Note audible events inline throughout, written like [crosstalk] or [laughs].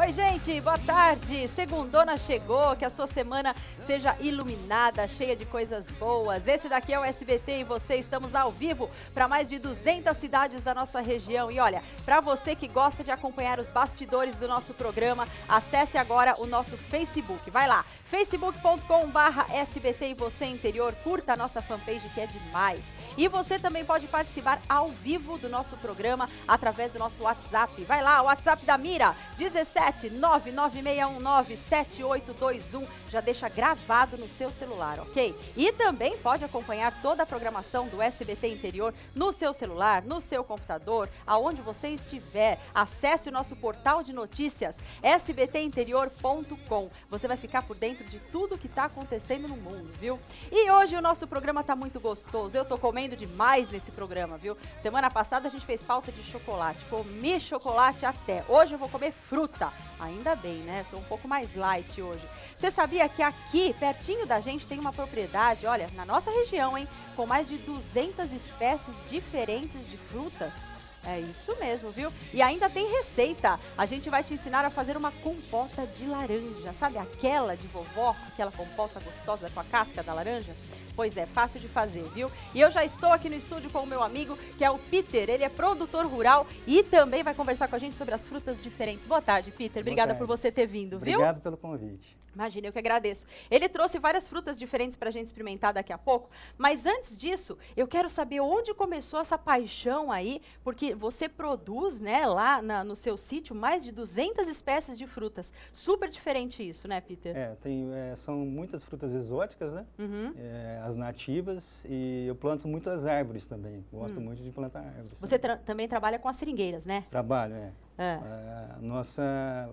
Oi, gente, boa tarde. Segundona chegou, que a sua semana seja iluminada, cheia de coisas boas. Esse daqui é o SBT e você estamos ao vivo para mais de 200 cidades da nossa região. E olha, para você que gosta de acompanhar os bastidores do nosso programa, acesse agora o nosso Facebook. Vai lá, facebook.com/sbt e você interior, curta a nossa fanpage que é demais. E você também pode participar ao vivo do nosso programa através do nosso WhatsApp. Vai lá, o WhatsApp da Mira 17 996197821. Já deixa gravado no seu celular, ok? E também pode acompanhar toda a programação do SBT Interior no seu celular, no seu computador, aonde você estiver. Acesse o nosso portal de notícias sbtinterior.com. Você vai ficar por dentro de tudo o que está acontecendo no mundo, viu? E hoje o nosso programa está muito gostoso. Eu tô comendo demais nesse programa, viu? Semana passada a gente fez falta de chocolate. Comi chocolate até. Hoje eu vou comer fruta. Ainda bem, né? Estou um pouco mais light hoje. Você sabia que aqui, pertinho da gente, tem uma propriedade, olha, na nossa região, hein? Com mais de 200 espécies diferentes de frutas? É isso mesmo, viu? E ainda tem receita. A gente vai te ensinar a fazer uma compota de laranja. Sabe aquela de vovó? Aquela compota gostosa com a casca da laranja? Pois é, fácil de fazer, viu? E eu já estou aqui no estúdio com o meu amigo, que é o Peter. Ele é produtor rural e também vai conversar com a gente sobre as frutas diferentes. Boa tarde, Peter. Obrigada por você ter vindo, Obrigado viu? Obrigado pelo convite. Imagina, eu que agradeço. Ele trouxe várias frutas diferentes para a gente experimentar daqui a pouco, mas antes disso, eu quero saber onde começou essa paixão aí, porque você produz, né, lá na, no seu sítio, mais de 200 espécies de frutas. Super diferente isso, né, Peter? É, tem, é, são muitas frutas exóticas, né? Uhum. É, as nativas e eu planto muitas árvores também. Gosto hum. muito de plantar árvores. Você tra também trabalha com as seringueiras, né? Trabalho, é. A é. é, nossa,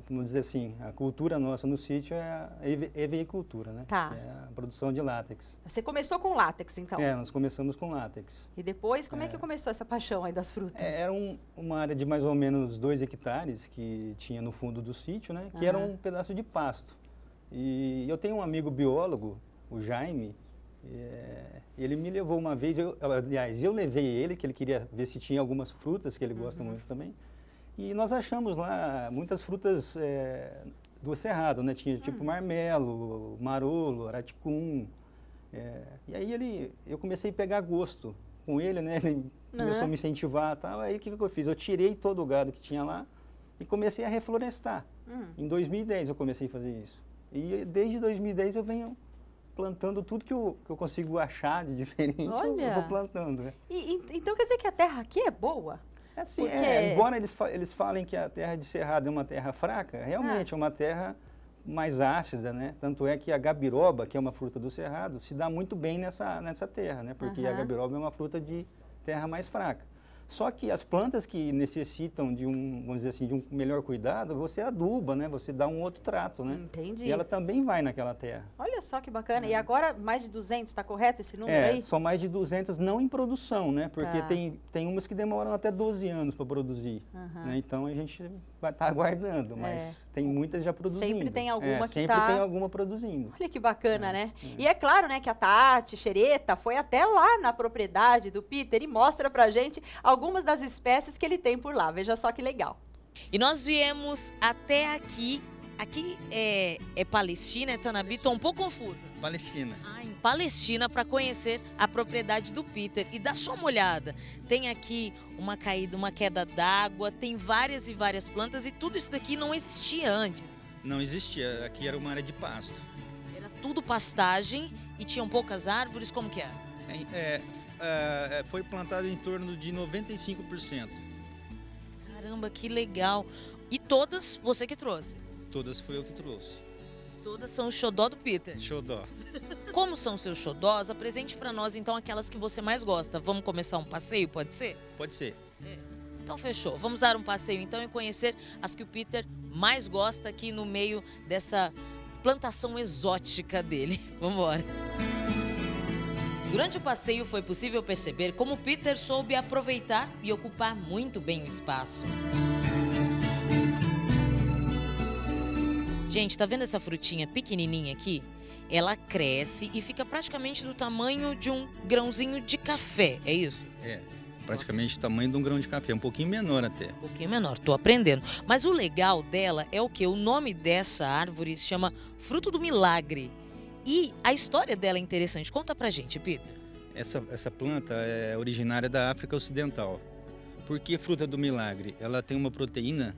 vamos dizer assim, a cultura nossa no sítio é a eveicultura, né? Tá. É a produção de látex. Você começou com látex, então? É, nós começamos com látex. E depois, como é, é que começou essa paixão aí das frutas? É, era um, uma área de mais ou menos dois hectares que tinha no fundo do sítio, né? Que era um pedaço de pasto. E eu tenho um amigo biólogo, o Jaime, é, ele me levou uma vez, eu, aliás, eu levei ele, que ele queria ver se tinha algumas frutas que ele uhum. gosta uhum. muito também. E nós achamos lá muitas frutas é, do cerrado, né? Tinha tipo uhum. marmelo, marolo, araticum. É, e aí ele, eu comecei a pegar gosto com ele, né? Ele uhum. começou a né? me incentivar e tal. Aí o que, que eu fiz? Eu tirei todo o gado que tinha lá e comecei a reflorestar. Hum. Em 2010 eu comecei a fazer isso. E desde 2010 eu venho plantando tudo que eu, que eu consigo achar de [laughs] diferente, Olha. eu, eu vou plantando. Né? E, e, então quer dizer que a terra aqui é boa? É sim, Porque... é, embora eles, fa eles falem que a terra de Cerrado é uma terra fraca, realmente ah. é uma terra mais ácida, né? Tanto é que a gabiroba, que é uma fruta do cerrado, se dá muito bem nessa, nessa terra, né? Porque a gabiroba é uma fruta de terra mais fraca. Só que as plantas que necessitam de um, vamos dizer assim, de um melhor cuidado, você aduba, né? Você dá um outro trato, né? Entendi. E ela também vai naquela terra. Olha só que bacana. É. E agora mais de 200, está correto esse número é, aí? são mais de 200 não em produção, né? Porque tá. tem, tem umas que demoram até 12 anos para produzir. Uhum. Né? Então a gente vai estar tá aguardando, mas é. tem muitas já produzindo. Sempre tem é, alguma é, que Sempre tá... tem alguma produzindo. Olha que bacana, é, né? É. E é claro, né, que a Tati Xereta foi até lá na propriedade do Peter e mostra pra gente algumas das espécies que ele tem por lá. Veja só que legal. E nós viemos até aqui. Aqui é, é Palestina, é Tanabi? Estou um pouco confusa. Palestina. Ah, Palestina para conhecer a propriedade do Peter. E dá só uma olhada. Tem aqui uma caída, uma queda d'água, tem várias e várias plantas e tudo isso daqui não existia antes. Não existia, aqui era uma área de pasto. Era tudo pastagem e tinham poucas árvores, como que é? era? É, é, foi plantado em torno de 95%. Caramba, que legal. E todas você que trouxe? Todas foi eu que trouxe. Todas são o xodó do Peter. Xodó. [laughs] Como são seus xodós, apresente para nós então aquelas que você mais gosta. Vamos começar um passeio, pode ser? Pode ser. É. Então fechou. Vamos dar um passeio então e conhecer as que o Peter mais gosta aqui no meio dessa plantação exótica dele. [laughs] Vamos embora. Durante o passeio foi possível perceber como Peter soube aproveitar e ocupar muito bem o espaço. Gente, tá vendo essa frutinha pequenininha aqui? ela cresce e fica praticamente do tamanho de um grãozinho de café, é isso? É, praticamente o tamanho de um grão de café, um pouquinho menor até. Um pouquinho menor, tô aprendendo. Mas o legal dela é o que? O nome dessa árvore se chama Fruto do Milagre. E a história dela é interessante. Conta pra gente, Peter. Essa, essa planta é originária da África Ocidental. Por que fruta do milagre? Ela tem uma proteína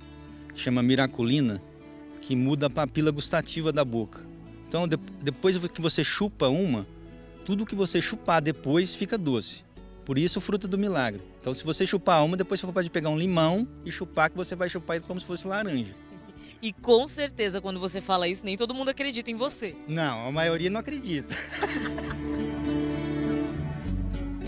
que chama miraculina, que muda a papila gustativa da boca. Então, de, depois que você chupa uma, tudo que você chupar depois fica doce. Por isso, fruta do milagre. Então, se você chupar uma, depois você pode pegar um limão e chupar, que você vai chupar ele como se fosse laranja. [laughs] E com certeza, quando você fala isso, nem todo mundo acredita em você. Não, a maioria não acredita. [laughs]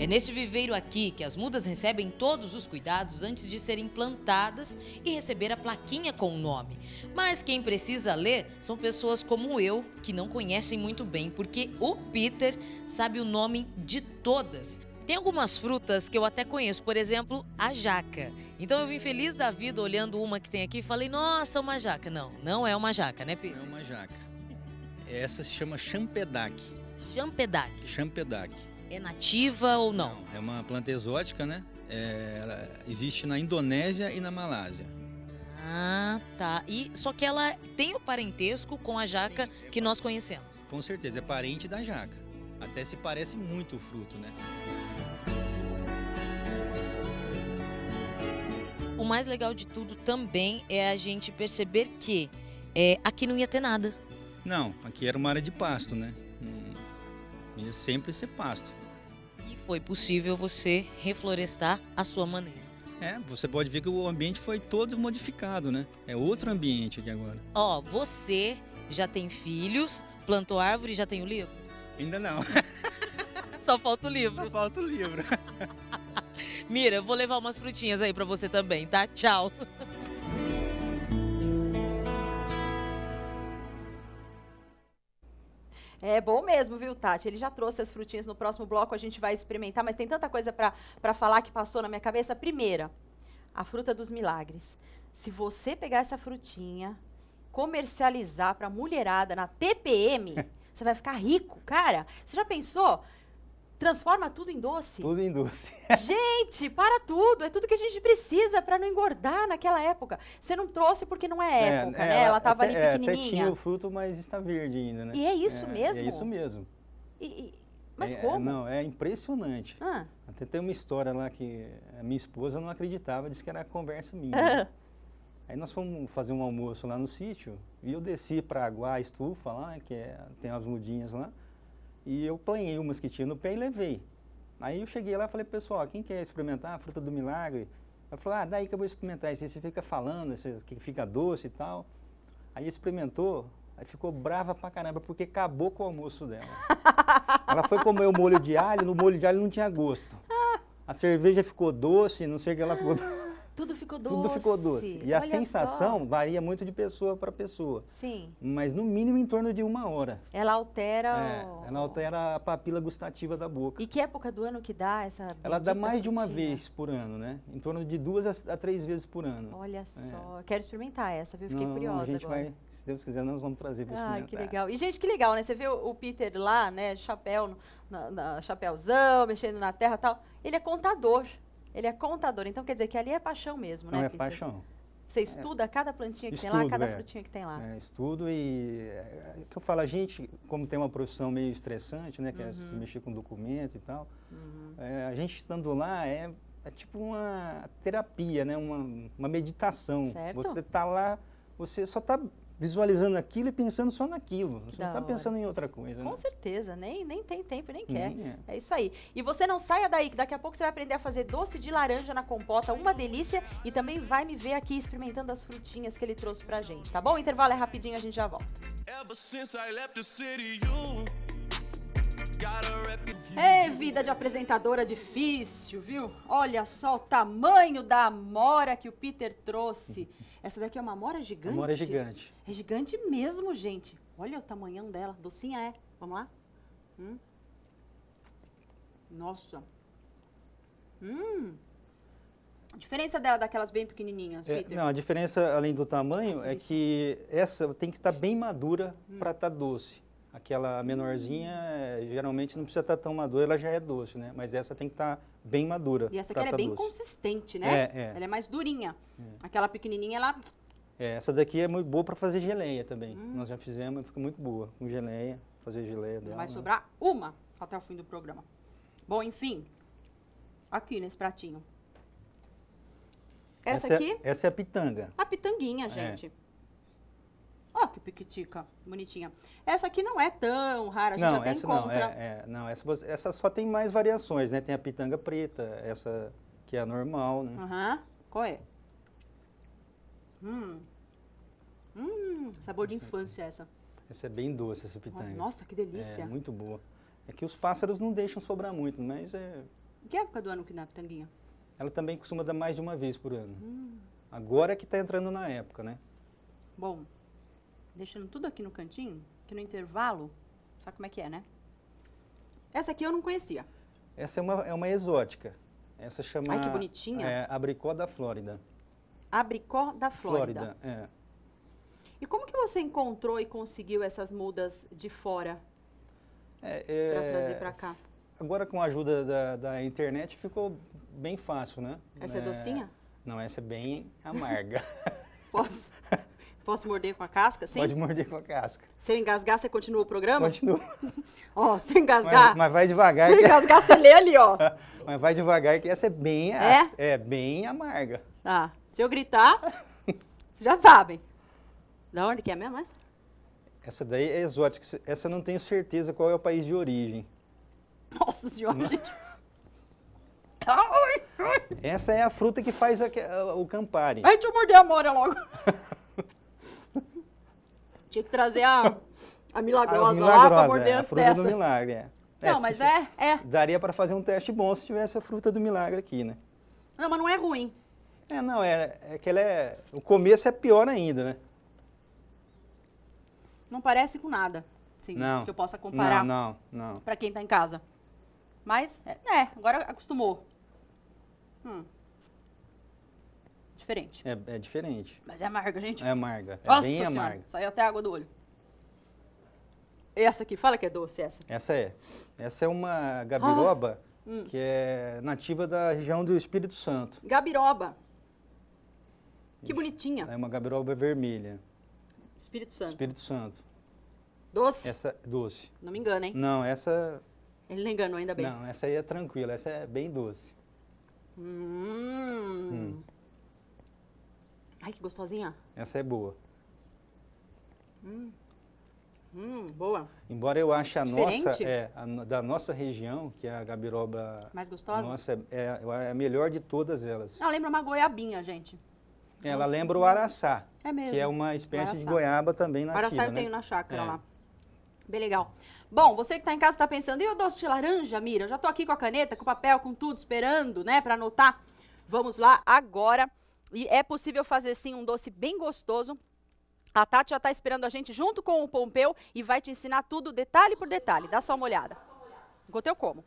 É neste viveiro aqui que as mudas recebem todos os cuidados antes de serem plantadas e receber a plaquinha com o nome. Mas quem precisa ler são pessoas como eu, que não conhecem muito bem, porque o Peter sabe o nome de todas. Tem algumas frutas que eu até conheço, por exemplo, a jaca. Então eu vim feliz da vida olhando uma que tem aqui e falei, nossa, uma jaca. Não, não é uma jaca, né, Peter? Não é uma jaca. Essa se chama champedac. Champedac. Champedac. É nativa ou não? não é uma planta exótica, né? É, ela existe na Indonésia e na Malásia. Ah, tá. E só que ela tem o parentesco com a jaca que nós conhecemos. Com certeza, é parente da jaca. Até se parece muito o fruto, né? O mais legal de tudo também é a gente perceber que é, aqui não ia ter nada. Não, aqui era uma área de pasto, né? Ia sempre ser pasto foi possível você reflorestar a sua maneira. É, você pode ver que o ambiente foi todo modificado, né? É outro ambiente aqui agora. Ó, você já tem filhos, plantou árvore, já tem o livro? Ainda não. [laughs] Só falta o livro. Só falta o livro. [laughs] Mira, eu vou levar umas frutinhas aí para você também, tá? Tchau. É bom mesmo, viu, Tati? Ele já trouxe as frutinhas no próximo bloco, a gente vai experimentar, mas tem tanta coisa para falar que passou na minha cabeça. Primeira, a fruta dos milagres. Se você pegar essa frutinha, comercializar para mulherada na TPM, [laughs] você vai ficar rico, cara. Você já pensou? transforma tudo em doce. Tudo em doce. [laughs] gente, para tudo. É tudo que a gente precisa para não engordar naquela época. Você não trouxe porque não é, é época, é, né? Ela, estava ali pequenininha. É, até tinha o fruto, mas está verde ainda, né? E é isso é, é mesmo? É isso mesmo. E, e, mas é, é, como? Não, é impressionante. Ah. Até tem uma história lá que a minha esposa não acreditava, disse que era conversa minha. [laughs] Aí nós fomos fazer um almoço lá no sítio e eu desci para aguar a estufa lá, que é, tem as mudinhas lá. E eu planhei o mosquitinho no pé e levei. Aí eu cheguei lá e falei, pessoal, quem quer experimentar a fruta do milagre? Ela falou, ah, daí que eu vou experimentar isso. Você fica falando, isso, que fica doce e tal. Aí experimentou, aí ficou brava pra caramba, porque acabou com o almoço dela. [laughs] Ela foi comer o molho de alho, no molho de alho não tinha gosto. A cerveja ficou doce, não sei o que ela ficou doce. Tudo ficou doce. Tudo ficou doce. E Olha a sensação só. varia muito de pessoa para pessoa. Sim. Mas no mínimo em torno de uma hora. Ela altera. É, o... Ela altera a papila gustativa da boca. E que época do ano que dá essa? Ela dá mais de uma vez por ano, né? Em torno de duas a, três vezes por ano. Olha é. só, é. quero experimentar essa, viu? Fiquei Não, curiosa a gente agora. Vai, se Deus quiser, nós vamos trazer para ah, experimentar. Ah, que legal. E gente, que legal, né? Você vê o Peter lá, né? Chapéu, na, na chapéuzão, mexendo na terra, tal. Ele é contador. Ele é contador, então quer dizer que ali é paixão mesmo, né? Não, é paixão. Você é. estuda é, cada plantinha que estudo, tem lá, cada é, frutinha que tem lá. É, estudo e é, é, que eu falo, a gente, como tem uma profissão meio estressante, né, que é uhum. é mexer com documento e tal, uhum. a gente estando lá é, tipo uma terapia, né, uma, uma meditação. Certo. Você está lá, você só está visualizando aquilo e pensando só naquilo. Você da não está pensando em outra coisa. Né? Com né? certeza, nem, nem tem tempo nem quer. Nem é. é. isso aí. E você não saia daí, que daqui a pouco você vai aprender a fazer doce de laranja na compota, uma delícia, e também vai me ver aqui experimentando as frutinhas que ele trouxe pra gente, tá bom? O intervalo é rapidinho, a gente já volta. É vida de apresentadora difícil, viu? Olha só o tamanho da amora que o Peter trouxe. Essa daqui é uma mora gigante? Amora é gigante. É gigante mesmo, gente. Olha o tamanhão dela. Docinha é. Vamos lá? Hum. Nossa. Hum. A diferença dela daquelas bem pequenininhas, é, não, a diferença, além do tamanho, é, é que essa tem que estar tá bem madura hum. para estar tá doce. Aquela menorzinha, eh, geralmente não precisa estar tão madura, ela já é doce, né? Mas essa tem que estar bem madura. E essa aqui é tá bem doce. consistente, né? É, é. Ela é mais durinha. É. Aquela pequenininha, ela é, essa daqui é muito boa para fazer geleia também. Hum. Nós já fizemos, ficou muito boa com geleia, fazer geleia dela. Vai né? sobrar uma até o fim do programa. Bom, enfim, aqui nesse pratinho. Essa, essa é aqui? É, essa é a pitanga. A pitanguinha, gente. É. Ó, oh, que piquitica, bonitinha. Essa aqui não é tão rara, a gente não, até essa encontra. Não, é, é, não essa, essa só tem mais variações, né? Tem a pitanga preta, essa que é a normal, né? Aham, uhum. qual é? Hum, hum sabor essa, de infância essa. Essa é bem doce, essa pitanga. Oh, nossa, que delícia. É, muito boa. É que os pássaros não deixam sobrar muito, mas é... Que época do ano que dá a pitanguinha? Ela também costuma dar mais de uma vez por ano. Hum. Agora que está entrando na época, né? Bom, deixando tudo aqui no cantinho, que no intervalo, sabe como é que é, né? Essa aqui eu não conhecia. Essa é uma, é uma exótica. Essa chama... Ai, que bonitinha. É, abricó da Flórida. Abricó da Flórida. Flórida, é. E como que você encontrou e conseguiu essas mudas de fora é, é, para trazer para cá? Agora com a ajuda da, da, internet ficou bem fácil, né? Essa é, é docinha? Não, essa é bem amarga. [laughs] Posso? [laughs] Posso morder com a casca, sim? Pode morder com a casca. Se engasgar, você continua o programa? Continua. [laughs] ó, se engasgar... Mas, mas vai devagar. Se que... É- engasgar, você lê ali, ó. [laughs] mas vai devagar que essa é bem, é? é bem amarga. Tá. Ah, se eu gritar, [laughs] vocês já sabem. Da onde que é mesmo essa? Essa daí é exótica. Essa eu não tenho certeza qual é o país de origem. Nossa senhora, mas... gente. Tá essa é a fruta que faz a, a, o Campari. Ai, deixa eu morder a mora logo. Tinha que trazer a, a milagrosa, a milagrosa lá pra morder é, a fruta dessa. do milagre, é. é não, mas é, é. Daria para fazer um teste bom se tivesse a fruta do milagre aqui, né? Não, mas não é ruim. É, não, é, é que ela é... O começo é pior ainda, né? Não parece com nada, sim, não. que eu possa comparar. Não, não, não. Pra quem tá em casa. Mas, é, é agora acostumou. Hum. Diferente. É, é diferente. Mas é amarga, gente. É amarga. É Nossa bem senhora, amarga. Saiu até água do olho. Essa aqui, fala que é doce essa. Essa é. Essa é uma ah. gabiroba ah. que é nativa da região do Espírito Santo. Gabiroba. Que bonitinha. É uma gabiroba vermelha. Espírito Santo. Espírito Santo. Doce? Essa é doce. Não me engana, hein? Não, essa. Ele não enganou ainda bem. Não, essa aí é tranquila, essa é bem doce. Hum. hum. Ai, que gostosinha. Essa é boa. Hum. Hum, boa. Embora eu ache a Diferente? nossa, é, a, da nossa região, que é a gabiroba... Mais gostosa? Nossa, é, é a é melhor de todas elas. Ela lembra uma goiabinha, gente. Ela lembra o araçá. É mesmo. Que é uma espécie araçá. de goiaba também nativa, Araçá eu né? tenho na chácara é. lá. Bem legal. Bom, você que está em casa está pensando, e o doce de laranja, Mira? já estou aqui com a caneta, com o papel, com tudo, esperando, né, para anotar. Vamos lá agora e é possível fazer sim um doce bem gostoso. A Tati já está esperando a gente junto com o Pompeu e vai te ensinar tudo detalhe por detalhe. Dá só uma olhada. Enquanto eu como.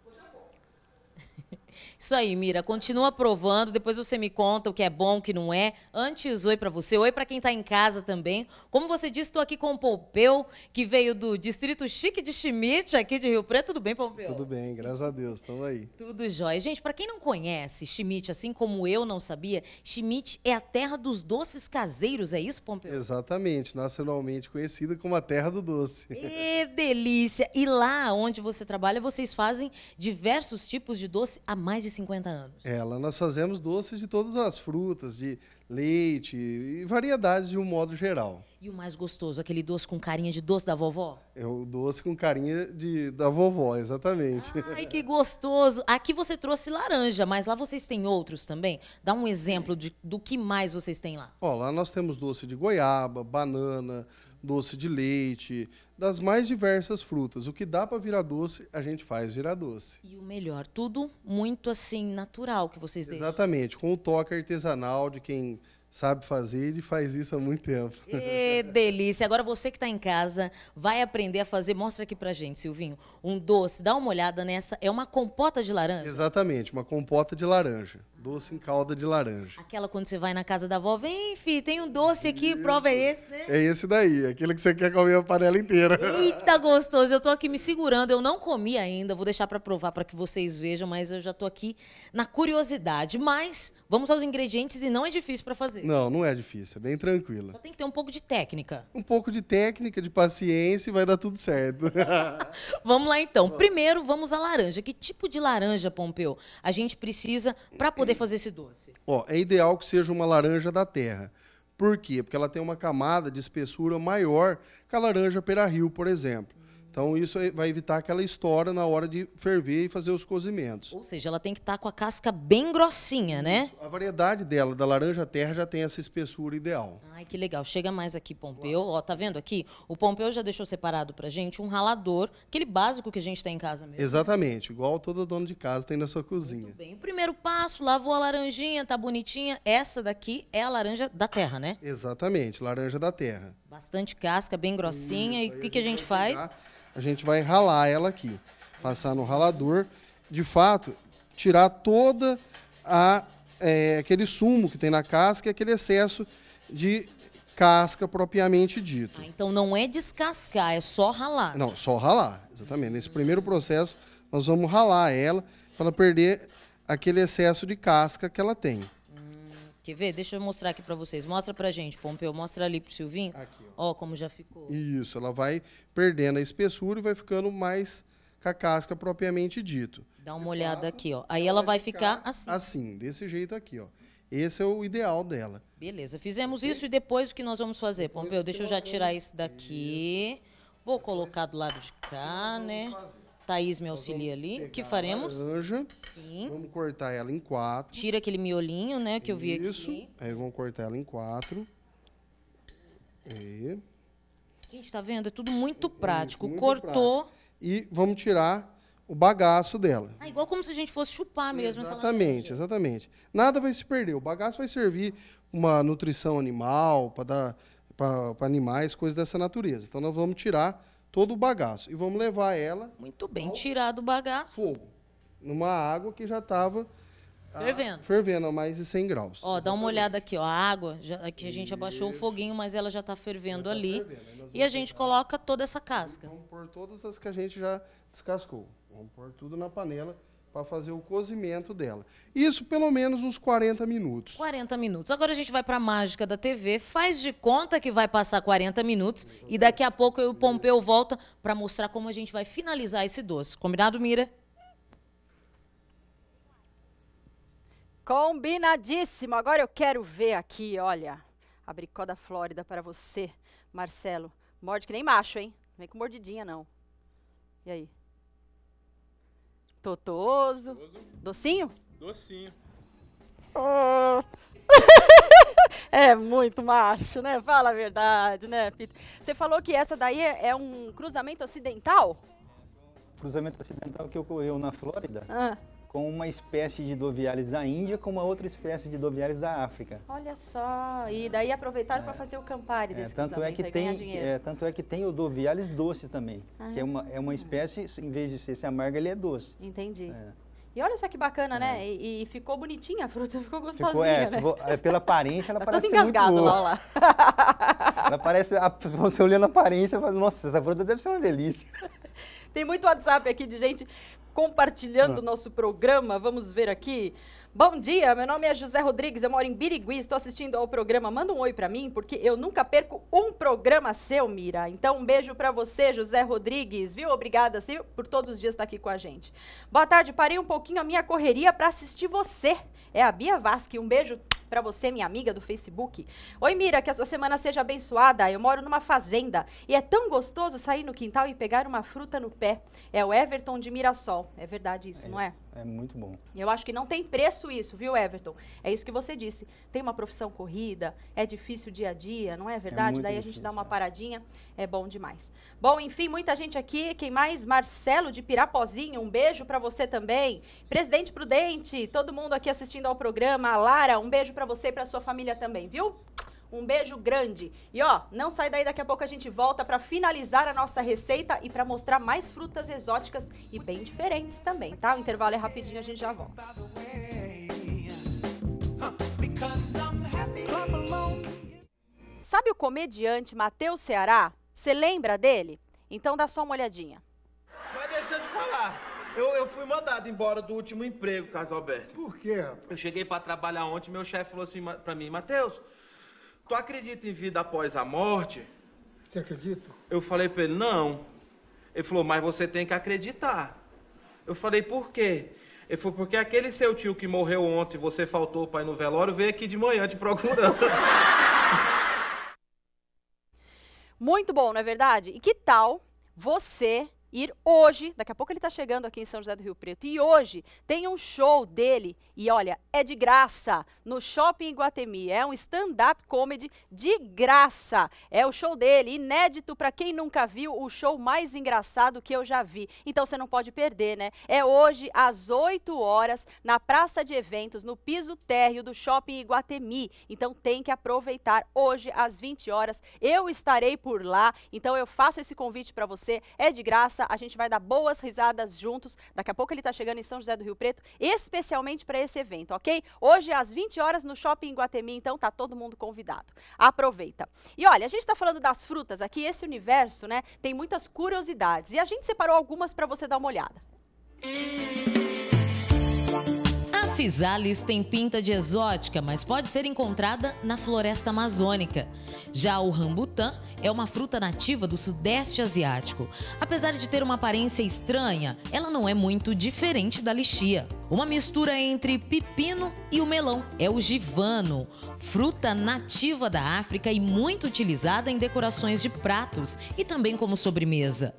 [laughs] Isso aí, Mira. Continua provando. Depois você me conta o que é bom, o que não é. Antes, oi para você. Oi para quem está em casa também. Como você disse, estou aqui com o Pompeu, que veio do Distrito Chique de Schmidt, aqui de Rio Preto. Tudo bem, Pompeu? Tudo bem, graças a Deus. Estamos aí. Tudo jóia. Gente, para quem não conhece Schmidt, assim como eu não sabia, Schmidt é a terra dos doces caseiros. É isso, Pompeu? Exatamente. Nacionalmente conhecida como a terra do doce. [laughs] E delícia! E lá onde você trabalha, vocês fazem diversos tipos de doce a mais de 50 anos. É, nós fazemos doces de todas as frutas, de leite e variedades de um modo geral. E o mais gostoso, aquele doce com carinha de doce da vovó? É o doce com carinha de, da vovó, exatamente. Ai, que gostoso! Aqui você trouxe laranja, mas lá vocês têm outros também? Dá um exemplo de, do que mais vocês têm lá. Ó, lá nós temos doce de goiaba, banana, doce de leite, das mais diversas frutas. O que dá para virar doce, a gente faz virar doce. E o melhor, tudo muito assim natural que vocês deixam. Exatamente, com o toque artesanal de quem sabe fazer e faz isso há muito tempo. Que delícia! Agora você que está em casa vai aprender a fazer. Mostra aqui para gente, Silvinho, um doce. Dá uma olhada nessa. É uma compota de laranja? Exatamente, uma compota de laranja doce em calda de laranja. Aquela quando você vai na casa da avó, vem, filho, tem um doce aqui, Isso. prova é esse, né? É esse daí, aquele que você quer comer a panela inteira. Eita, gostoso! Eu tô aqui me segurando, eu não comi ainda, vou deixar para provar para que vocês vejam, mas eu já tô aqui na curiosidade. Mas vamos aos ingredientes e não é difícil para fazer. Não, não é difícil, é bem tranquila. Só tem que ter um pouco de técnica. Um pouco de técnica, de paciência e vai dar tudo certo. [laughs] vamos lá então. Primeiro, vamos à laranja. Que tipo de laranja, Pompeu, a gente precisa para poder fazer esse doce? Ó, é ideal que seja uma laranja da terra. Por quê? Porque ela tem uma camada de espessura maior que a laranja pera-rio, por exemplo. Então, isso vai evitar que ela na hora de ferver e fazer os cozimentos. Ou seja, ela tem que estar tá com a casca bem grossinha, né? A variedade dela, da laranja terra, já tem essa espessura ideal. Ai, que legal. Chega mais aqui, Pompeu. Ó, tá vendo aqui? O Pompeu já deixou separado pra gente um ralador, aquele básico que a gente tem em casa mesmo. Exatamente, né? igual toda dona de casa tem na sua cozinha. Muito bem. O primeiro passo, lavou a laranjinha, tá bonitinha. Essa daqui é a laranja da terra, né? Exatamente, laranja da terra. Bastante casca, bem grossinha. Isso, e o que, que a gente faz? Pegar a gente vai ralar ela aqui. Passar no ralador, de fato, tirar toda a é, aquele sumo que tem na casca e aquele excesso de casca propriamente dito. Ah, então não é descascar, é só ralar. Não, só ralar, exatamente. Nesse primeiro processo, nós vamos ralar ela para ela perder aquele excesso de casca que ela tem. Quer ver? Deixa eu mostrar aqui para vocês. Mostra pra gente, Pompeu. Mostra ali pro Silvinho. Aqui, ó. ó. como já ficou. Isso, ela vai perdendo a espessura e vai ficando mais com a casca propriamente dito. Dá uma De olhada fato, aqui, ó. Aí ela, vai ficar, ficar assim. Assim, desse jeito aqui, ó. Esse é o ideal dela. Beleza, fizemos okay. isso e depois o que nós vamos fazer, Pompeu? Deixa eu já tirar esse daqui. Vou colocar do lado de cá, né? Fazer. Thaís me auxilia ali. O que faremos? Laranja. Sim. Vamos cortar ela em quatro. Tira aquele miolinho, né, que eu vi Isso. aqui. Isso. Aí vamos cortar ela em quatro. E... Gente, tá vendo? É tudo muito prático. muito Cortou. Prático. E vamos tirar o bagaço dela. Ah, igual como se a gente fosse chupar mesmo Exatamente, exatamente. Nada vai se perder. O bagaço vai servir uma nutrição animal, para dar para animais, coisas dessa natureza. Então nós vamos tirar todo o bagaço. E vamos levar ela. Muito bem, tirar do bagaço. Fogo. Numa água que já estava. Ah, fervendo. Ah, fervendo, a mais de 100 graus. Ó, Exatamente. dá uma olhada aqui, ó. A água, já, aqui a gente abaixou o foguinho, mas ela já está fervendo já tá ali. Fervendo. E a gente coloca toda essa casca. Vamos pôr todas as que a gente já descascou. Vamos pôr tudo na panela para fazer o cozimento dela. Isso pelo menos uns 40 minutos. 40 minutos. Agora a gente vai para a mágica da TV, faz de conta que vai passar 40 minutos e daqui a pouco eu e o Pompeu volta para mostrar como a gente vai finalizar esse doce. Combinado, Mira? Combinadíssimo. Agora eu quero ver aqui, olha, a bricó da Flórida para você, Marcelo. Morde que nem macho, hein? vem com mordidinha, não. E aí? Totoso. Totoso. Docinho? Docinho. Oh. [laughs] é muito macho, né? Fala a verdade, né, Peter? Você falou que essa daí é, é um cruzamento acidental? Cruzamento acidental que ocorreu na Flórida. Ah com uma espécie de doviários da Índia com uma outra espécie de doviários da África. Olha só, e daí aproveitaram é, para fazer o Campari é, desse é, tanto é que tem, é, Tanto é que tem o doviários doce também, ah, que é uma, é uma é. espécie, em vez de ser se amarga, ele é doce. Entendi. É. E olha só que bacana, né? É. E, e, ficou bonitinha a fruta, [laughs] ficou gostosinha, ficou, é, né? Pela aparência, ela tá parece muito boa. lá, lá. [laughs] ela parece, a, você olhando a aparência, fala, nossa, essa fruta deve ser uma delícia. [laughs] Tem muito WhatsApp aqui de gente compartilhando ah. o nosso programa. Vamos ver aqui. Bom dia, meu nome é José Rodrigues, eu moro em Birigui, estou assistindo ao programa. Manda um oi para mim, porque eu nunca perco um programa seu, Mira. Então, um beijo para você, José Rodrigues, viu? Obrigada assim, por todos os dias estar tá aqui com a gente. Boa tarde, parei um pouquinho a minha correria para assistir você. É a Bia Vasque, um beijo para você, minha amiga do Facebook. Oi, Mira, que a sua semana seja abençoada. Eu moro numa fazenda e é tão gostoso sair no quintal e pegar uma fruta no pé. É o Everton de Mirassol. É verdade isso, é. não é? É muito bom. Eu acho que não tem preço isso, viu, Everton? É isso que você disse. Tem uma profissão corrida, é difícil dia a dia, não é, é verdade? É Daí difícil, a gente dá uma é. paradinha, é bom demais. Bom, enfim, muita gente aqui. Quem mais? Marcelo de Pirapozinho, um beijo para você também. Presidente Prudente, todo mundo aqui assistindo ao programa. Lara, um beijo para você e para sua família também, viu? Um beijo grande. E ó, não sai daí, daqui a pouco a gente volta para finalizar a nossa receita e para mostrar mais frutas exóticas e bem diferentes também, tá? O intervalo é rapidinho, a gente já volta. Sabe o comediante Matheus Ceará? Você lembra dele? Então dá só uma olhadinha. Vai deixando de falar. Eu, eu, fui mandado embora do último emprego, Carlos Alberto. Por quê, Eu cheguei para trabalhar ontem, meu chefe falou assim pra mim, Matheus, tu acredita em vida após a morte? Você acredita? Eu falei para ele, não. Ele falou, mas você tem que acreditar. Eu falei, por quê? Ele falou, porque aquele seu tio que morreu ontem, você faltou para ir no velório, veio aqui de manhã te procurando. [laughs] Muito bom, não é verdade? E que tal você ir hoje, daqui a pouco ele está chegando aqui em São José do Rio Preto, e hoje tem um show dele, e olha, é de graça, no Shopping Guatemi, é um stand-up comedy de graça, é o show dele, inédito para quem nunca viu, o show mais engraçado que eu já vi, então você não pode perder, né? É hoje às 8 horas, na Praça de Eventos, no piso térreo do Shopping Iguatemi, então tem que aproveitar hoje às 20 horas, eu estarei por lá, então eu faço esse convite para você, é de graça, a gente vai dar boas risadas juntos. Daqui a pouco ele está chegando em São José do Rio Preto, especialmente para esse evento, ok? Hoje às 20 horas no Shopping Guatemi, então tá todo mundo convidado. Aproveita. E olha, a gente está falando das frutas aqui, esse universo, né, tem muitas curiosidades e a gente separou algumas para você dar uma olhada. Música hum. Fisalis tem pinta de exótica, mas pode ser encontrada na floresta amazônica. Já o rambutã é uma fruta nativa do sudeste asiático. Apesar de ter uma aparência estranha, ela não é muito diferente da lixia. Uma mistura entre pepino e o melão é o givano, fruta nativa da África e muito utilizada em decorações de pratos e também como sobremesa.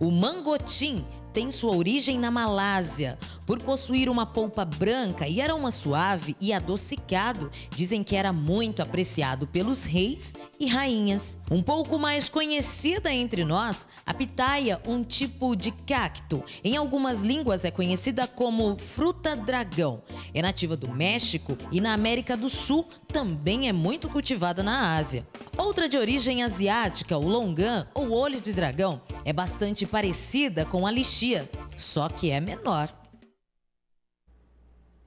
O mangotim tem sua origem na Malásia. Por possuir uma polpa branca e aroma suave e adocicado, dizem que era muito apreciado pelos reis e rainhas. Um pouco mais conhecida entre nós, a pitaia, um tipo de cacto. Em algumas línguas é conhecida como fruta dragão. É nativa do México e na América do Sul também é muito cultivada na Ásia. Outra de origem asiática, o longan ou olho de dragão, é bastante parecida com a lixinha só que é menor.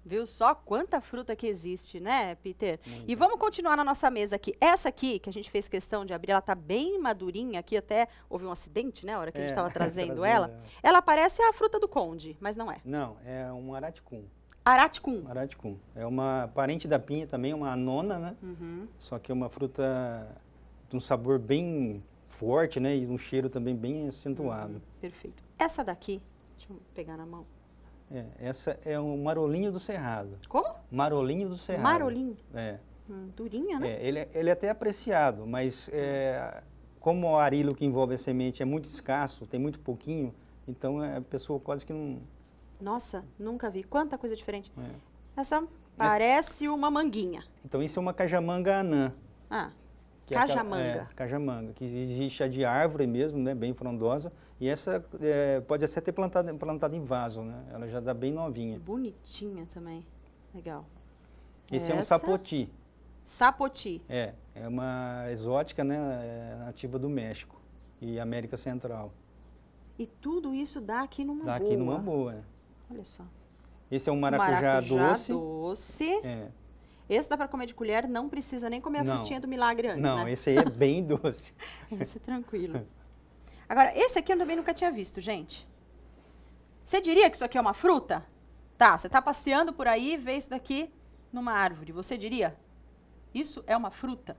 Viu só quanta fruta que existe, né, Peter? Muito e vamos continuar na nossa mesa aqui. Essa aqui, que a gente fez questão de abrir, ela tá bem madurinha aqui, até houve um acidente, né, hora que é, a gente estava é, [laughs] trazendo, ela. ela. Ela parece a fruta do conde, mas não é. Não, é um araticum. Araticum? Araticum. É uma parente da pinha também, uma nona, né? Uhum. Só que é uma fruta de um sabor bem forte, né, e um cheiro também bem acentuado. Uhum, perfeito. Essa daqui, deixa eu pegar na mão. É, essa é um marolinho do cerrado. Como? Marolinho do cerrado. Marolinho? É. Hum, né? É, ele, é, ele é até apreciado, mas é, como o arilo que envolve a semente é muito escasso, tem muito pouquinho, então é, a pessoa quase que não... Nossa, nunca vi. Quanta coisa diferente. É. Essa parece uma manguinha. Então isso é uma cajamanga anã. Ah. Cajamanga. É aquela, é, cajamanga, que existe a de árvore mesmo, né, bem frondosa, e essa é, pode até ter plantada, plantada em vaso, né? Ela já dá bem novinha. Bonitinha também. Legal. Esse essa? é um sapoti. Sapoti. É, é uma exótica, né, é, nativa do México e América Central. E tudo isso dá aqui numa dá boa. Dá aqui numa boa. É. Olha só. Esse é um maracujá, maracujá doce. doce. É. Esse dá para comer de colher, não precisa nem comer a não. frutinha do milagre antes, Não, né? esse aí é bem [laughs] doce. [laughs] esse é tranquilo. Agora, esse aqui eu também nunca tinha visto, gente. Você diria que isso aqui é uma fruta? Tá, você está passeando por aí e vê isso daqui numa árvore. Você diria? Isso é uma fruta?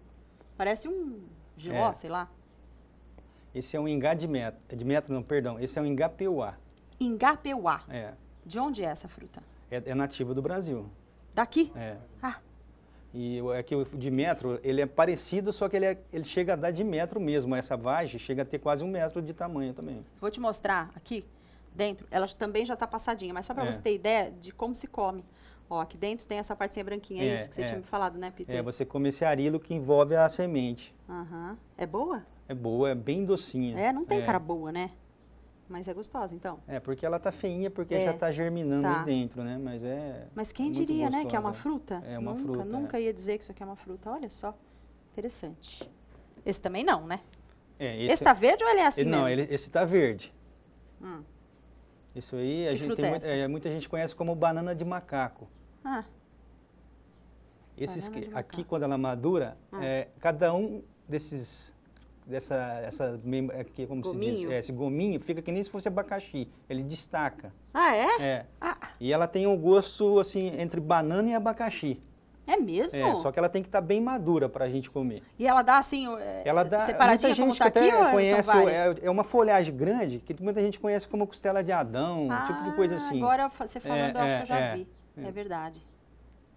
Parece um giló, é. sei lá. Esse é um engá de metro, de metro, não, perdão. Esse é um engapeuá. Engapeuá. É. De onde é essa fruta? É, é nativa do Brasil. Daqui? É. Ah, e aqui é o de metro, ele é parecido, só que ele, é, ele chega a dar de metro mesmo. Essa vagem chega a ter quase um metro de tamanho também. Vou te mostrar aqui dentro. Ela também já está passadinha, mas só para é. você ter ideia de como se come. Ó, aqui dentro tem essa partezinha branquinha, é, é isso que você é. tinha me falado, né, Peter? É, você come esse arilo que envolve a semente. Aham. Uhum. É boa? É boa, é bem docinha. É, não tem é. cara boa, né? Mas é gostosa, então. É, porque ela tá feinha, porque é, já tá germinando tá. ali dentro, né? Mas é. Mas quem diria, gostosa. né? Que é uma fruta? É uma nunca, fruta. É. Nunca é. ia dizer que isso aqui é uma fruta. Olha só. Interessante. Esse também não, né? É, esse, esse tá verde ou ele é assim? não, ele, esse tá verde. Hum. Isso aí a gente tem é muita, é, muita gente conhece como banana de macaco. Ah. Esses que, aqui, macaco. quando ela madura, ah. é, cada um desses dessa, essa, aqui, é como gominho. se diz, é, esse gominho fica que nem se fosse abacaxi. Ele destaca. Ah, é? É. Ah. E ela tem um gosto, assim, entre banana e abacaxi. É mesmo? É, só que ela tem que estar tá bem madura para a gente comer. E ela dá assim, é, ela dá, separadinha muita gente tá até conhece, é, é, uma folhagem grande que muita gente conhece como costela de Adão, ah, tipo de coisa ah, assim. Agora você falando, é, eu acho é, que eu já vi. É. verdade.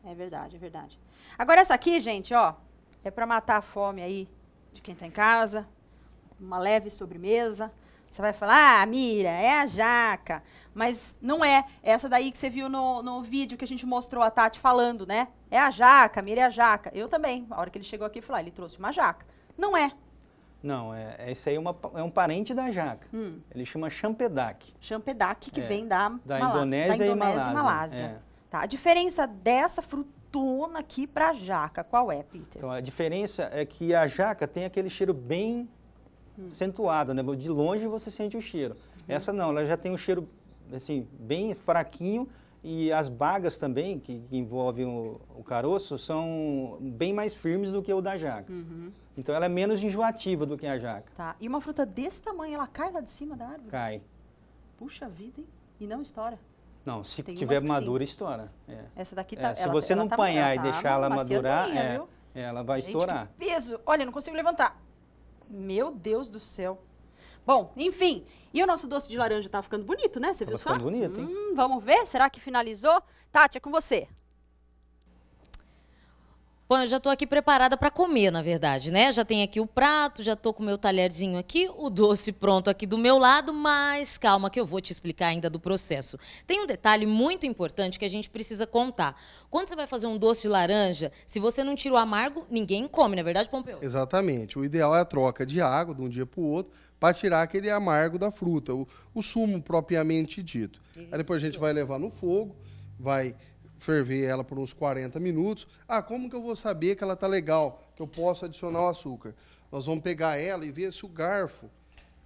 É verdade, é verdade. Agora essa aqui, gente, ó, é para matar a fome aí de quem está em casa, uma leve sobremesa. Você vai falar, ah, mira, é a jaca. Mas não é. Essa daí que você viu no, no vídeo que a gente mostrou a Tati falando, né? É a jaca, mira é a jaca. Eu também. A hora que ele chegou aqui, falar, ah, ele trouxe uma jaca. Não é. Não, é, esse é aí é, uma, é um parente da jaca. Hum. Ele chama champedak. Champedak, que é, vem da, da, Malá, Indonésia da Indonésia e Malásia. E Malásia. É. Tá, a diferença dessa fruta tona aqui para a jaca. Qual é, Peter? Então, a diferença é que a jaca tem aquele cheiro bem hum. acentuado, né? De longe você sente o cheiro. Uhum. Essa não, ela já tem um cheiro, assim, bem fraquinho e as bagas também, que, que envolvem o, o, caroço, são bem mais firmes do que o da jaca. Uhum. Então, ela é menos enjoativa do que a jaca. Tá. E uma fruta desse tamanho, ela cai lá de cima da árvore? Cai. Puxa vida, hein? E não estoura. Não, se Tem tiver madura, sim. estoura. É. Essa daqui é, tá. É, se ela, você tá- ela não tá apanhar e deixar tá ela madurar, é, ela vai Gente, estourar. Peso! Olha, não consigo levantar. Meu Deus do céu. Bom, enfim. E o nosso doce de laranja tá ficando bonito, né? Você viu só? ficando bonito, hein? Hum, vamos ver? Será que finalizou? Tati, é com você. Bom, eu já estou aqui preparada para comer, na verdade, né? Já tem aqui o prato, já estou com o meu talherzinho aqui, o doce pronto aqui do meu lado, mas calma que eu vou te explicar ainda do processo. Tem um detalhe muito importante que a gente precisa contar. Quando você vai fazer um doce de laranja, se você não tira o amargo, ninguém come, na é verdade, Pompeu? Exatamente. O ideal é a troca de água de um dia para o outro para tirar aquele amargo da fruta, o, o sumo propriamente dito. Isso. Aí depois a gente vai levar no fogo, vai ferver ela por uns 40 minutos. Ah, como que eu vou saber que ela está legal, que eu posso adicionar o açúcar? Nós vamos pegar ela e ver se o garfo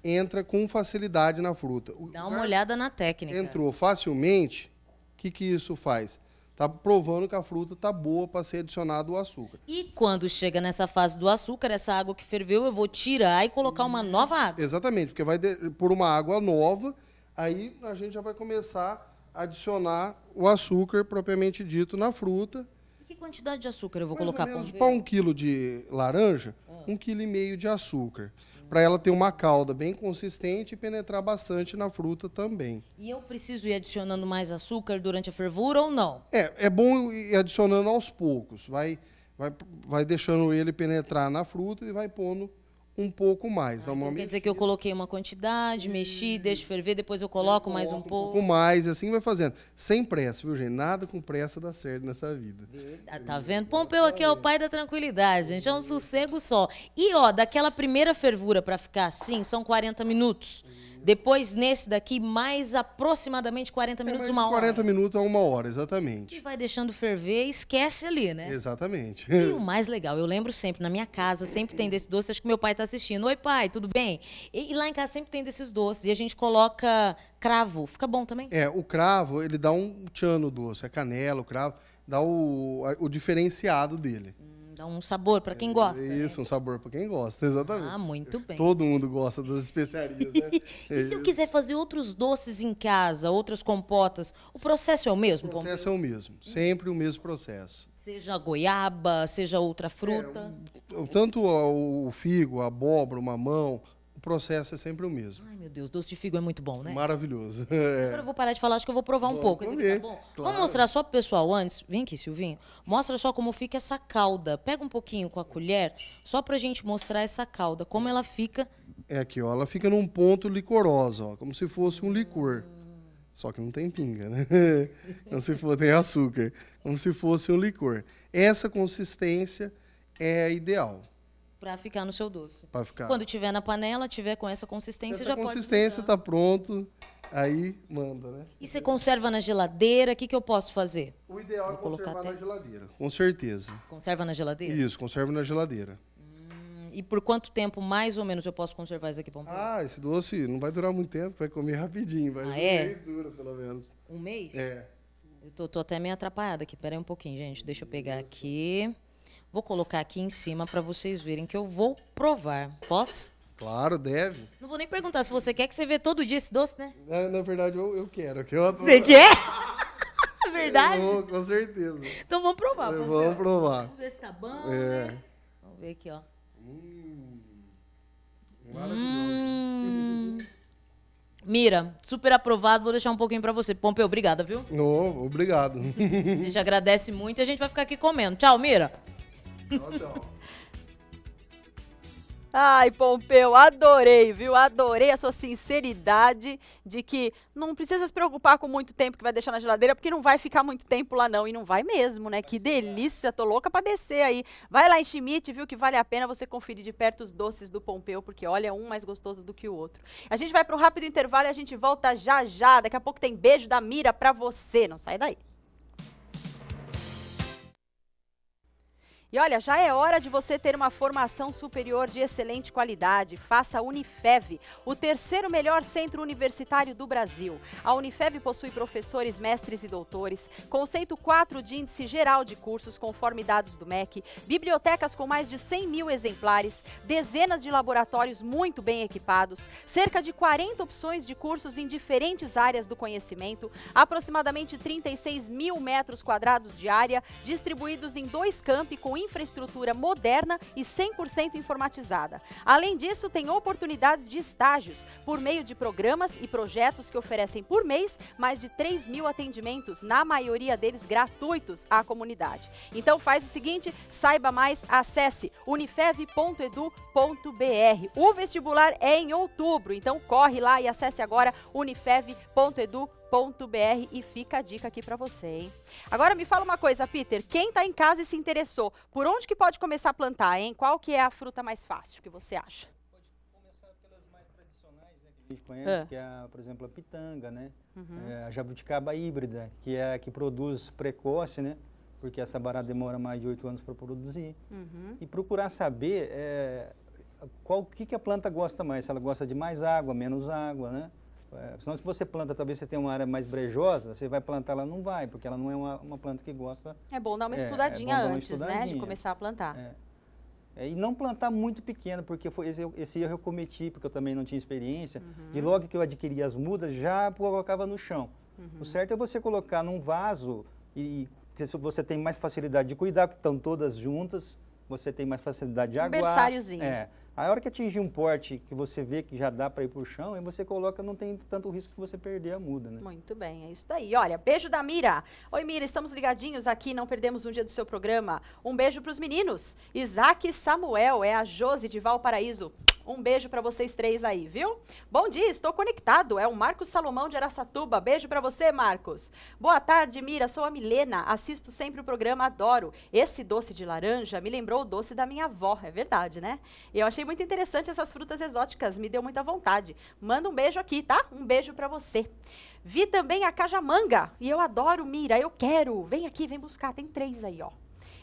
entra com facilidade na fruta. O Dá uma olhada na técnica. Entrou facilmente, o que, que isso faz? Está provando que a fruta está boa para ser adicionada o açúcar. E quando chega nessa fase do açúcar, essa água que ferveu, eu vou tirar e colocar uma nova água. Exatamente, porque vai de, por uma água nova, aí a gente já vai começar adicionar o açúcar propriamente dito na fruta. E que quantidade de açúcar eu vou Mais colocar? Para um quilo de laranja, ah. um quilo e meio de açúcar. Para ela ter uma calda bem consistente e penetrar bastante na fruta também. E eu preciso ir adicionando mais açúcar durante a fervura ou não? É, é bom ir adicionando aos poucos. Vai, vai, vai deixando ele penetrar na fruta e vai pondo um pouco mais. Ah, é então quer dizer que eu coloquei uma quantidade, mexi, deixo ferver, depois eu é, coloco, eu mais um, pouco. Um pouco mais, assim vai fazendo. Sem pressa, viu, gente? Nada com pressa dá certo nessa vida. Ah, tá, tá vendo? Pompeu aqui é o pai da tranquilidade, gente. É um sossego só. E, ó, daquela primeira fervura para ficar assim, são 40 minutos. Depois, nesse daqui, mais aproximadamente 40 é, minutos, é, uma 40 hora. 40 minutos a uma hora, exatamente. E vai deixando ferver e esquece ali, né? Exatamente. E o [laughs] mais legal, eu lembro sempre, na minha casa, sempre tem desse doce, acho que meu pai está assistindo. Oi, pai, tudo bem? E, e lá em casa sempre tem desses doces. E a gente coloca cravo. Fica bom também? É, o cravo, ele dá um tchan no doce. É canela, o cravo. Dá o, o diferenciado dele. Hum. Dá um sabor para quem gosta. Né? Isso, né? um sabor para quem gosta, exatamente. Ah, muito bem. Todo mundo gosta das especiarias, né? [laughs] e se eu é. quiser fazer outros doces em casa, outras compotas, o processo é o mesmo? O processo Pompeu? é o mesmo, sempre o mesmo processo. Seja goiaba, seja outra fruta. É, tanto o figo, a abóbora, o mamão, processo é sempre o mesmo. Ai, meu Deus, doce de figo é muito bom, né? Maravilhoso. É. [laughs] Agora eu vou parar de falar, acho que eu vou provar um pouco. Comer, tá claro. Vamos mostrar só pro pessoal antes. Vem aqui, Silvinho. Mostra só como fica essa calda. Pega um pouquinho com a colher, só pra gente mostrar essa calda, como ela fica. É aqui, ó. Ela fica num ponto licorosa, ó, como se fosse um licor. Só que não tem pinga, né? [laughs] Como se for, tem açúcar. Como se fosse um licor. Essa consistência é a ideal para ficar no seu doce. Para ficar. Quando tiver na panela, tiver com essa consistência, essa já consistência pode. consistência tá pronto. Aí manda, né? E você conserva na geladeira? O que, que eu posso fazer? O ideal Vou é conservar até... na geladeira, com certeza. Conserva na geladeira? Isso, conserva na geladeira. Hum, e por quanto tempo, mais ou menos, eu posso conservar isso aqui? Bom, ah, esse doce não vai durar muito tempo, vai comer rapidinho. Vai ah, um é? mês dura, pelo menos. Um mês? É. Eu tô, tô até meio atrapalhada aqui. Pera aí um pouquinho, gente. Deixa eu pegar aqui. Vou colocar aqui em cima para vocês verem que eu vou provar. Posso? Claro, deve. Não vou nem perguntar se você quer que você vê todo dia esse doce, né? Na, na verdade, eu, eu quero. Que eu... Você quer? [laughs] É verdade? Vou, com certeza. Então vamos provar. Vamos, vamos ver. provar. Vamos ver se tá bom. É. Né? Vamos ver aqui, ó. Hum, hum. Mira, super aprovado. Vou deixar um pouquinho para você. Pompeu, obrigada, viu? Oh, obrigado. A gente agradece muito e a gente vai ficar aqui comendo. Tchau, Mira. Ai, Pompeu, adorei, viu? Adorei a sua sinceridade de que não precisa se preocupar com muito tempo que vai deixar na geladeira, porque não vai ficar muito tempo lá não, e não vai mesmo, né? Que delícia, tô louca pra descer aí. Vai lá em Schmidt, viu, que vale a pena você conferir de perto os doces do Pompeu, porque olha, um mais gostoso do que o outro. A gente vai para um rápido intervalo e a gente volta já já, daqui a pouco tem beijo da Mira pra você, não sai daí. E olha, já é hora de você ter uma formação superior de excelente qualidade. Faça a Unifev, o terceiro melhor centro universitário do Brasil. A Unifev possui professores, mestres e doutores, conceito 4 de índice geral de cursos conforme dados do MEC, bibliotecas com mais de 100 mil exemplares, dezenas de laboratórios muito bem equipados, cerca de 40 opções de cursos em diferentes áreas do conhecimento, aproximadamente 36 mil metros quadrados de área, distribuídos em dois campi com infraestrutura moderna e 100% informatizada. Além disso, tem oportunidades de estágios por meio de programas e projetos que oferecem por mês mais de 3 mil atendimentos, na maioria deles gratuitos à comunidade. Então faz o seguinte, saiba mais, acesse unifev.edu.br. O vestibular é em outubro, então corre lá e acesse agora unifev.edu.br www.peterpeters.com.br e fica a dica aqui para você, hein? Agora me fala uma coisa, Peter, quem está em casa e se interessou, por onde que pode começar a plantar, hein? Qual que é a fruta mais fácil que você acha? Pode começar pelas mais tradicionais, que a gente conhece, que é, por exemplo, a pitanga, né? Uhum. É, a jabuticaba híbrida, que é a que produz precoce, né? Porque essa barra demora mais de oito anos para produzir. Uhum. E procurar saber é, qual que, que a planta gosta mais, se ela gosta de mais água, menos água, né? É, senão, se você planta, talvez você tenha uma área mais brejosa, você vai plantar, ela não vai, porque ela não é uma, uma planta que gosta. É bom dar uma é, é estudadinha é dar uma antes, estudadinha. né? De começar a plantar. É. é, e não plantar muito pequeno, porque foi esse, esse, erro eu cometi, porque eu também não tinha experiência. Uhum. E logo que eu adquiri as mudas, já colocava no chão. Uhum. O certo é você colocar num vaso e porque você tem mais facilidade de cuidar, que estão todas juntas, você tem mais facilidade de aguar. Um berçáriozinho. É. A hora que atingir um porte que você vê que já dá para ir para o chão, aí você coloca, não tem tanto risco que você perder a muda, né? Muito bem, é isso daí. Olha, beijo da Mira. Oi, Mira, estamos ligadinhos aqui, não perdemos um dia do seu programa. Um beijo para os meninos. Isaac Samuel, é a Jose de Valparaíso. Um beijo para vocês três aí, viu? Bom dia, estou conectado. É o Marcos Salomão de Aracatuba. Beijo para você, Marcos. Boa tarde, Mira. Sou a Milena. Assisto sempre o programa, adoro. Esse doce de laranja me lembrou o doce da minha avó. É verdade, né? Eu achei muito interessante essas frutas exóticas. Me deu muita vontade. Manda um beijo aqui, tá? Um beijo para você. Vi também a cajamanga. E eu adoro, Mira. Eu quero. Vem aqui, vem buscar. Tem três aí, ó.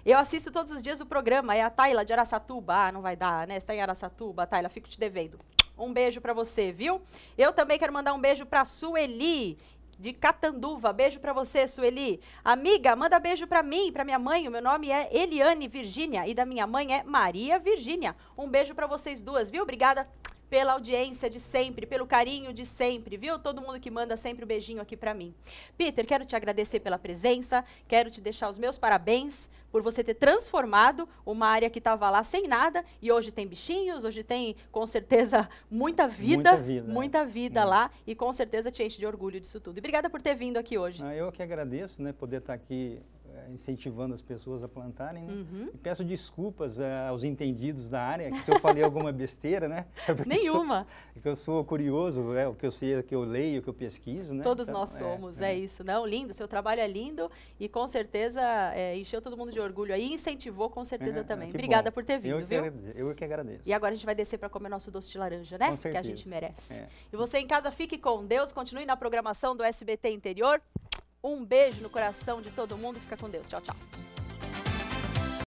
Eu assisto todos os dias o programa, é a Taila de Araçatuba. Ah, não vai dar, né? Você tá em Araçatuba, Taila, fico te devendo. Um beijo para você, viu? Eu também quero mandar um beijo para Sueli de Catanduva. Beijo para você, Sueli. Amiga, manda beijo para mim, para minha mãe. O meu nome é Eliane Virgínia e da minha mãe é Maria Virgínia. Um beijo para vocês duas, viu? Obrigada pela audiência de sempre, pelo carinho de sempre, viu? Todo mundo que manda sempre o um beijinho aqui para mim. Peter, quero te agradecer pela presença, quero te deixar os meus parabéns por você ter transformado uma área que estava lá sem nada e hoje tem bichinhos, hoje tem com certeza [laughs] muita vida, muita vida, né? muita vida é. lá e com certeza te enche de orgulho disso tudo. E obrigada por ter vindo aqui hoje. Ah, eu que agradeço, né, poder estar tá aqui eh, incentivando as pessoas a plantarem. Né? Uhum. E peço desculpas eh, aos entendidos da área, que se eu falei alguma besteira, né? Nenhuma. [laughs] Eu sou, que eu sou curioso, é, o que eu sei, o que eu leio, o que eu pesquiso, né? Todos então, nós é, somos, é, é, é, isso. Não, lindo, seu trabalho é lindo e com certeza é, encheu todo mundo de orgulho aí, incentivou com certeza é, é, também. Obrigada bom. por ter vindo, eu viu? Que eu que agradeço. E agora a gente vai descer para comer nosso doce de laranja, né? Com Que a gente merece. E você em casa, fique com Deus, continue na programação do SBT Interior. Um beijo no coração de todo mundo. Fica com Deus. Tchau, tchau.